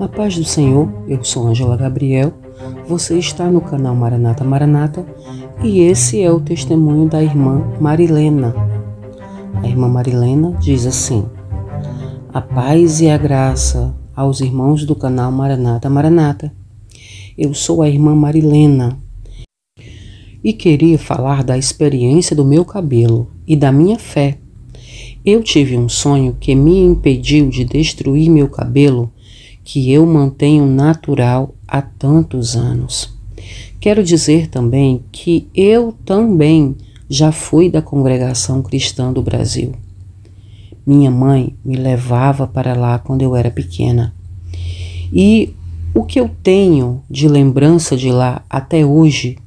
A paz do Senhor, eu sou Angela Gabriel, você está no canal Maranata Maranata e esse é o testemunho da irmã Marilena. A irmã Marilena diz assim: A paz e a graça aos irmãos do canal Maranata Maranata. Eu sou a irmã Marilena e queria falar da experiência do meu cabelo e da minha fé eu tive um sonho que me impediu de destruir meu cabelo, que eu mantenho natural há tantos anos. Quero dizer também que eu também já fui da congregação cristã do Brasil. Minha mãe me levava para lá quando eu era pequena. E o que eu tenho de lembrança de lá até hoje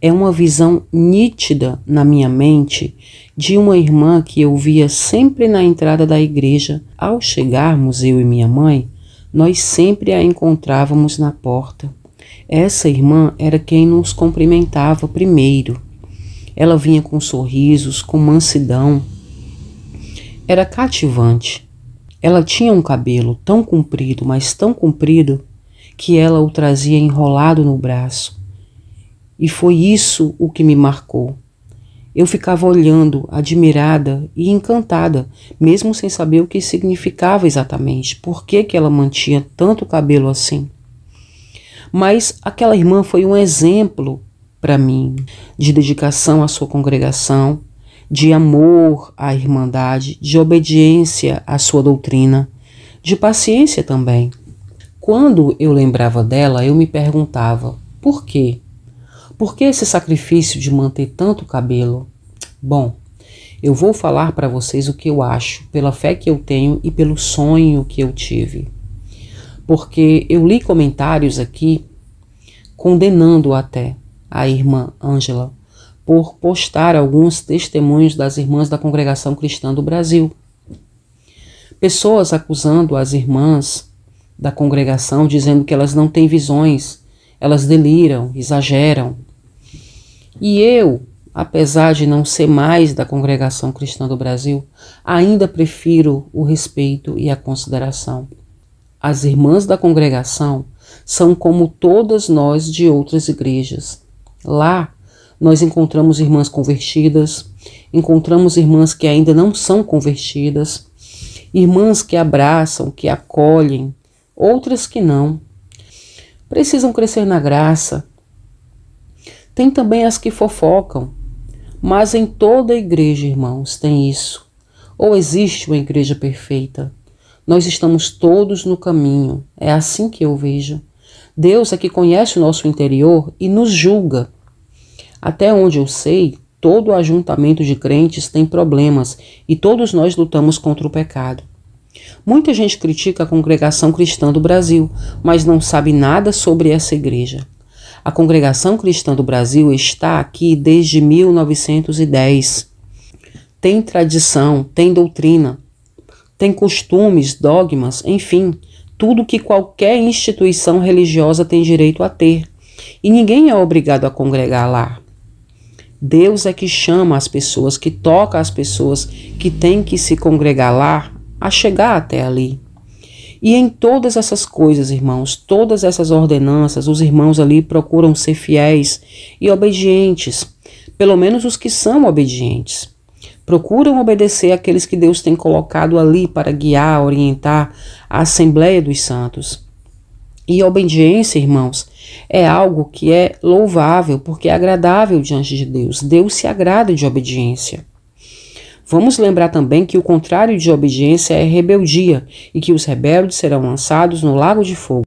é uma visão nítida na minha mente de uma irmã que eu via sempre na entrada da igreja. Ao chegarmos, eu e minha mãe, nós sempre a encontrávamos na porta. Essa irmã era quem nos cumprimentava primeiro. Ela vinha com sorrisos, com mansidão. Era cativante. Ela tinha um cabelo tão comprido, mas tão comprido, que ela o trazia enrolado no braço. E foi isso o que me marcou eu ficava olhando, admirada e encantada, mesmo sem saber o que significava exatamente, por que, que ela mantinha tanto cabelo assim. Mas aquela irmã foi um exemplo para mim de dedicação à sua congregação, de amor à irmandade, de obediência à sua doutrina, de paciência também. Quando eu lembrava dela, eu me perguntava por quê? Por que esse sacrifício de manter tanto cabelo? Bom, eu vou falar para vocês o que eu acho, pela fé que eu tenho e pelo sonho que eu tive. Porque eu li comentários aqui condenando até a irmã Ângela por postar alguns testemunhos das irmãs da Congregação Cristã do Brasil. Pessoas acusando as irmãs da congregação, dizendo que elas não têm visões, elas deliram, exageram, e eu, apesar de não ser mais da congregação cristã do Brasil, ainda prefiro o respeito e a consideração. As irmãs da congregação são como todas nós de outras igrejas. Lá, nós encontramos irmãs convertidas, encontramos irmãs que ainda não são convertidas, irmãs que abraçam, que acolhem, outras que não. Precisam crescer na graça, tem também as que fofocam. Mas em toda igreja, irmãos, tem isso. Ou existe uma igreja perfeita. Nós estamos todos no caminho. É assim que eu vejo. Deus é que conhece o nosso interior e nos julga. Até onde eu sei, todo ajuntamento de crentes tem problemas e todos nós lutamos contra o pecado. Muita gente critica a congregação cristã do Brasil, mas não sabe nada sobre essa igreja. A Congregação Cristã do Brasil está aqui desde 1910. Tem tradição, tem doutrina, tem costumes, dogmas, enfim, tudo que qualquer instituição religiosa tem direito a ter. E ninguém é obrigado a congregar lá. Deus é que chama as pessoas, que toca as pessoas que têm que se congregar lá a chegar até ali. E em todas essas coisas, irmãos, todas essas ordenanças, os irmãos ali procuram ser fiéis e obedientes, pelo menos os que são obedientes. Procuram obedecer aqueles que Deus tem colocado ali para guiar, orientar a Assembleia dos Santos. E obediência, irmãos, é algo que é louvável, porque é agradável diante de Deus. Deus se agrada de obediência. Vamos lembrar também que o contrário de obediência é rebeldia e que os rebeldes serão lançados no lago de fogo.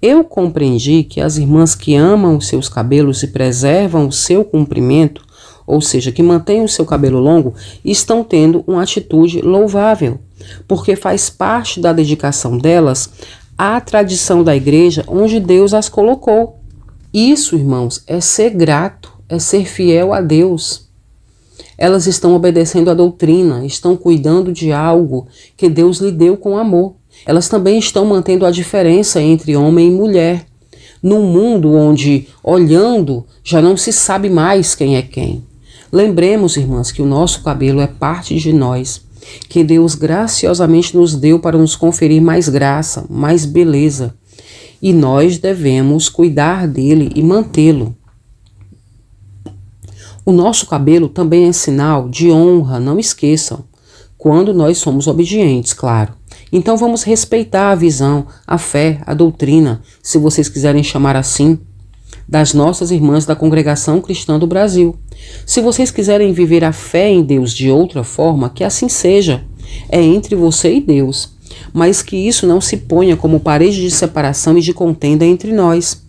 Eu compreendi que as irmãs que amam os seus cabelos e preservam o seu comprimento, ou seja, que mantêm o seu cabelo longo, estão tendo uma atitude louvável, porque faz parte da dedicação delas à tradição da igreja onde Deus as colocou. Isso, irmãos, é ser grato, é ser fiel a Deus. Elas estão obedecendo à doutrina, estão cuidando de algo que Deus lhe deu com amor. Elas também estão mantendo a diferença entre homem e mulher. Num mundo onde, olhando, já não se sabe mais quem é quem. Lembremos, irmãs, que o nosso cabelo é parte de nós, que Deus graciosamente nos deu para nos conferir mais graça, mais beleza. E nós devemos cuidar dele e mantê-lo. O nosso cabelo também é sinal de honra, não esqueçam, quando nós somos obedientes, claro. Então vamos respeitar a visão, a fé, a doutrina, se vocês quiserem chamar assim, das nossas irmãs da Congregação Cristã do Brasil. Se vocês quiserem viver a fé em Deus de outra forma, que assim seja. É entre você e Deus, mas que isso não se ponha como parede de separação e de contenda entre nós.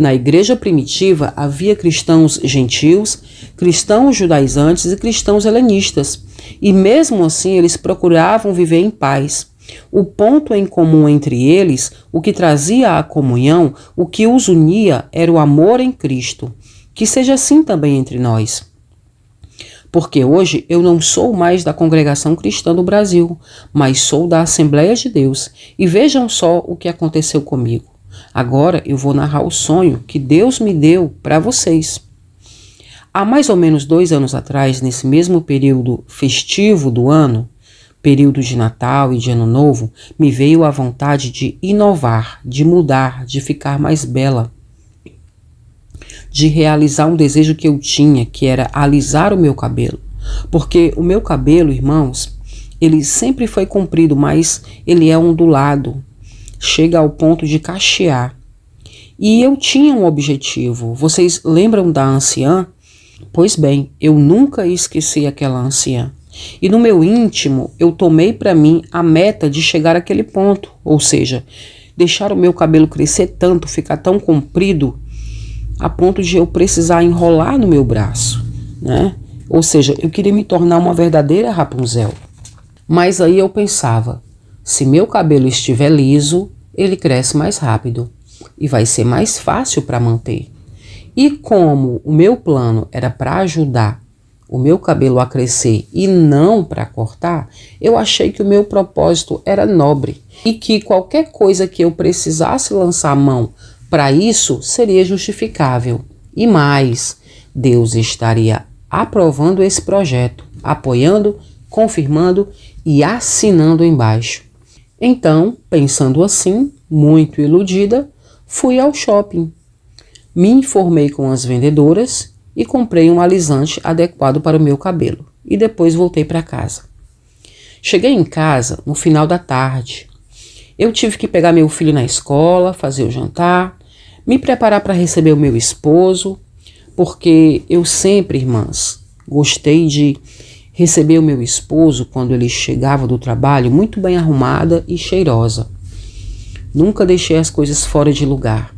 Na igreja primitiva havia cristãos gentios, cristãos judaizantes e cristãos helenistas, e mesmo assim eles procuravam viver em paz. O ponto em comum entre eles, o que trazia a comunhão, o que os unia, era o amor em Cristo. Que seja assim também entre nós porque hoje eu não sou mais da congregação cristã do Brasil, mas sou da Assembleia de Deus. E vejam só o que aconteceu comigo. Agora eu vou narrar o sonho que Deus me deu para vocês. Há mais ou menos dois anos atrás, nesse mesmo período festivo do ano, período de Natal e de Ano Novo, me veio a vontade de inovar, de mudar, de ficar mais bela, de realizar um desejo que eu tinha, que era alisar o meu cabelo. Porque o meu cabelo, irmãos, ele sempre foi comprido, mas ele é ondulado, chega ao ponto de cachear. E eu tinha um objetivo. Vocês lembram da anciã? Pois bem, eu nunca esqueci aquela anciã. E no meu íntimo, eu tomei para mim a meta de chegar àquele ponto, ou seja, deixar o meu cabelo crescer tanto, ficar tão comprido, a ponto de eu precisar enrolar no meu braço, né? Ou seja, eu queria me tornar uma verdadeira Rapunzel. Mas aí eu pensava, se meu cabelo estiver liso, ele cresce mais rápido e vai ser mais fácil para manter. E como o meu plano era para ajudar o meu cabelo a crescer e não para cortar, eu achei que o meu propósito era nobre e que qualquer coisa que eu precisasse lançar a mão para isso seria justificável. E mais, Deus estaria aprovando esse projeto, apoiando, confirmando e assinando embaixo. Então, pensando assim, muito iludida, fui ao shopping. Me informei com as vendedoras e comprei um alisante adequado para o meu cabelo e depois voltei para casa. Cheguei em casa no final da tarde. Eu tive que pegar meu filho na escola, fazer o jantar, me preparar para receber o meu esposo, porque eu sempre, irmãs, gostei de Recebeu meu esposo quando ele chegava do trabalho muito bem arrumada e cheirosa. Nunca deixei as coisas fora de lugar.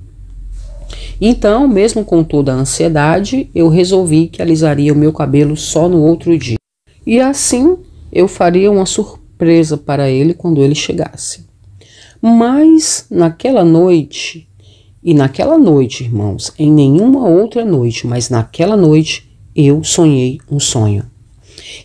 Então, mesmo com toda a ansiedade, eu resolvi que alisaria o meu cabelo só no outro dia. E assim eu faria uma surpresa para ele quando ele chegasse. Mas naquela noite, e naquela noite, irmãos, em nenhuma outra noite, mas naquela noite, eu sonhei um sonho.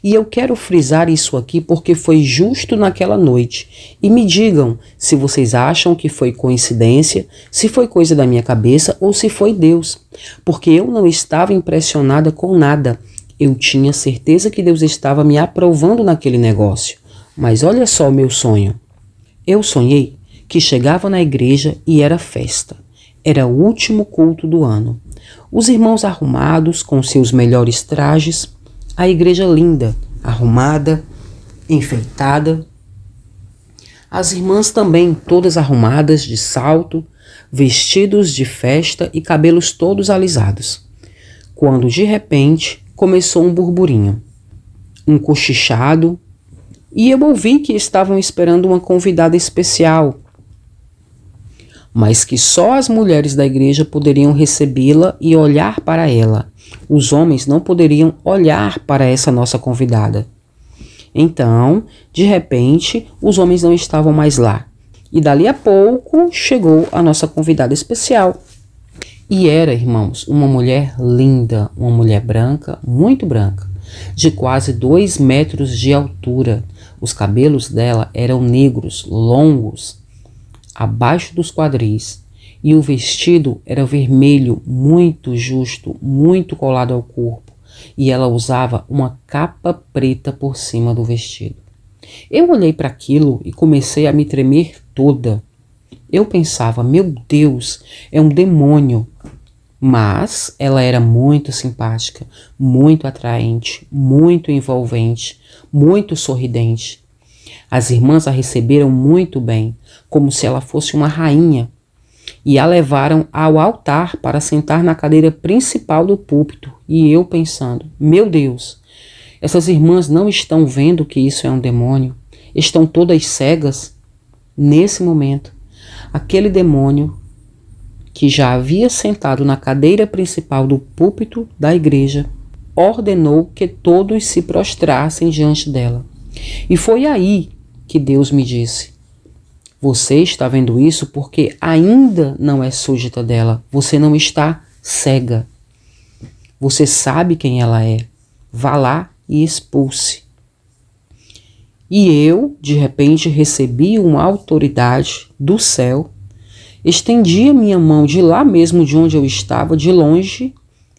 E eu quero frisar isso aqui porque foi justo naquela noite. E me digam se vocês acham que foi coincidência, se foi coisa da minha cabeça ou se foi Deus. Porque eu não estava impressionada com nada. Eu tinha certeza que Deus estava me aprovando naquele negócio. Mas olha só o meu sonho. Eu sonhei que chegava na igreja e era festa. Era o último culto do ano. Os irmãos arrumados, com seus melhores trajes, a igreja linda, arrumada, enfeitada. As irmãs também, todas arrumadas de salto, vestidos de festa e cabelos todos alisados. Quando de repente começou um burburinho, um cochichado, e eu ouvi que estavam esperando uma convidada especial mas que só as mulheres da igreja poderiam recebê-la e olhar para ela. Os homens não poderiam olhar para essa nossa convidada. Então, de repente, os homens não estavam mais lá. E dali a pouco chegou a nossa convidada especial. E era, irmãos, uma mulher linda, uma mulher branca, muito branca, de quase dois metros de altura. Os cabelos dela eram negros, longos, abaixo dos quadris, e o vestido era vermelho, muito justo, muito colado ao corpo, e ela usava uma capa preta por cima do vestido. Eu olhei para aquilo e comecei a me tremer toda. Eu pensava, meu Deus, é um demônio. Mas ela era muito simpática, muito atraente, muito envolvente, muito sorridente. As irmãs a receberam muito bem, como se ela fosse uma rainha, e a levaram ao altar para sentar na cadeira principal do púlpito. E eu pensando: meu Deus, essas irmãs não estão vendo que isso é um demônio? Estão todas cegas? Nesse momento, aquele demônio que já havia sentado na cadeira principal do púlpito da igreja ordenou que todos se prostrassem diante dela. E foi aí que Deus me disse: você está vendo isso porque ainda não é súdita dela. Você não está cega. Você sabe quem ela é. Vá lá e expulse. E eu, de repente, recebi uma autoridade do céu, estendia minha mão de lá mesmo de onde eu estava, de longe,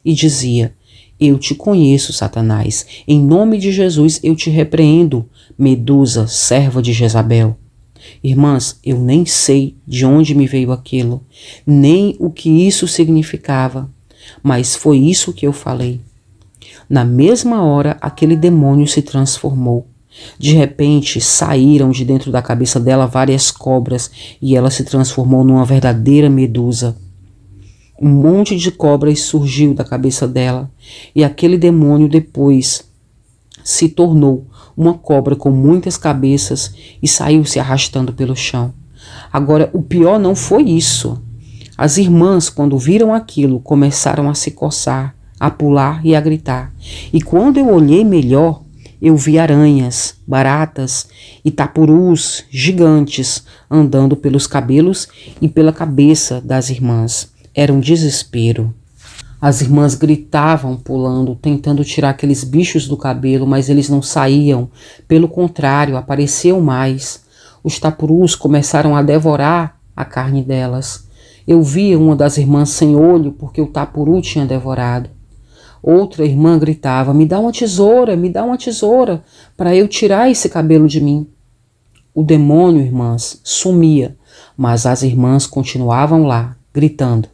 e dizia: Eu te conheço, Satanás. Em nome de Jesus eu te repreendo, Medusa, serva de Jezabel. Irmãs, eu nem sei de onde me veio aquilo, nem o que isso significava, mas foi isso que eu falei. Na mesma hora, aquele demônio se transformou. De repente, saíram de dentro da cabeça dela várias cobras e ela se transformou numa verdadeira medusa. Um monte de cobras surgiu da cabeça dela, e aquele demônio depois se tornou uma cobra com muitas cabeças e saiu se arrastando pelo chão. Agora, o pior não foi isso. As irmãs, quando viram aquilo, começaram a se coçar, a pular e a gritar. E quando eu olhei melhor, eu vi aranhas, baratas e tapurus gigantes andando pelos cabelos e pela cabeça das irmãs. Era um desespero. As irmãs gritavam, pulando, tentando tirar aqueles bichos do cabelo, mas eles não saíam. Pelo contrário, apareciam mais. Os tapurus começaram a devorar a carne delas. Eu vi uma das irmãs sem olho porque o tapuru tinha devorado. Outra irmã gritava: Me dá uma tesoura, me dá uma tesoura, para eu tirar esse cabelo de mim. O demônio, irmãs, sumia, mas as irmãs continuavam lá, gritando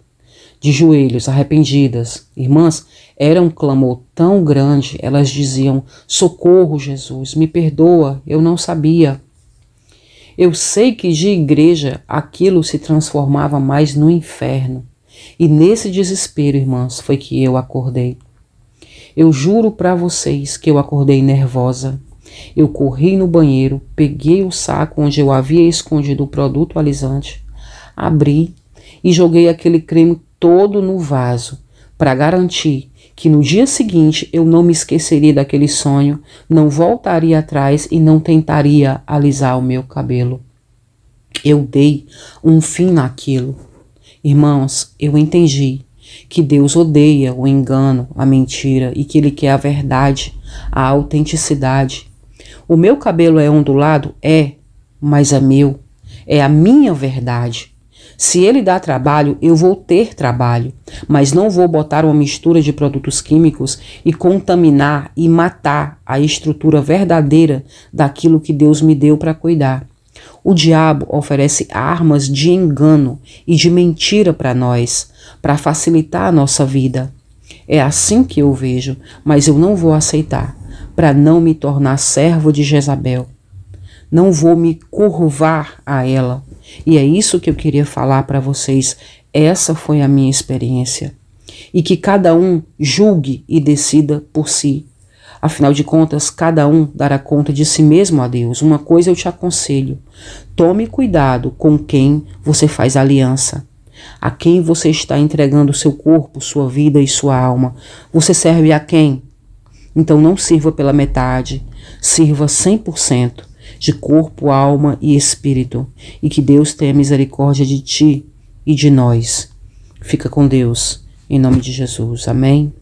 de joelhos, arrependidas. Irmãs, era um clamor tão grande, elas diziam: Socorro, Jesus, me perdoa, eu não sabia. Eu sei que de igreja aquilo se transformava mais no inferno. E nesse desespero, irmãs, foi que eu acordei. Eu juro para vocês que eu acordei nervosa. Eu corri no banheiro, peguei o saco onde eu havia escondido o produto alisante, abri e joguei aquele creme todo no vaso, para garantir que no dia seguinte eu não me esqueceria daquele sonho, não voltaria atrás e não tentaria alisar o meu cabelo. Eu dei um fim naquilo. Irmãos, eu entendi que Deus odeia o engano, a mentira e que Ele quer a verdade, a autenticidade. O meu cabelo é ondulado? É, mas é meu. É a minha verdade. Se ele dá trabalho, eu vou ter trabalho, mas não vou botar uma mistura de produtos químicos e contaminar e matar a estrutura verdadeira daquilo que Deus me deu para cuidar. O diabo oferece armas de engano e de mentira para nós, para facilitar a nossa vida. É assim que eu vejo, mas eu não vou aceitar, para não me tornar servo de Jezabel. Não vou me curvar a ela e é isso que eu queria falar para vocês. Essa foi a minha experiência. E que cada um julgue e decida por si. Afinal de contas, cada um dará conta de si mesmo a Deus. Uma coisa eu te aconselho: tome cuidado com quem você faz aliança a quem você está entregando seu corpo, sua vida e sua alma. Você serve a quem? Então não sirva pela metade, sirva 100% de corpo, alma e espírito, e que Deus tenha misericórdia de ti e de nós. Fica com Deus, em nome de Jesus. Amém.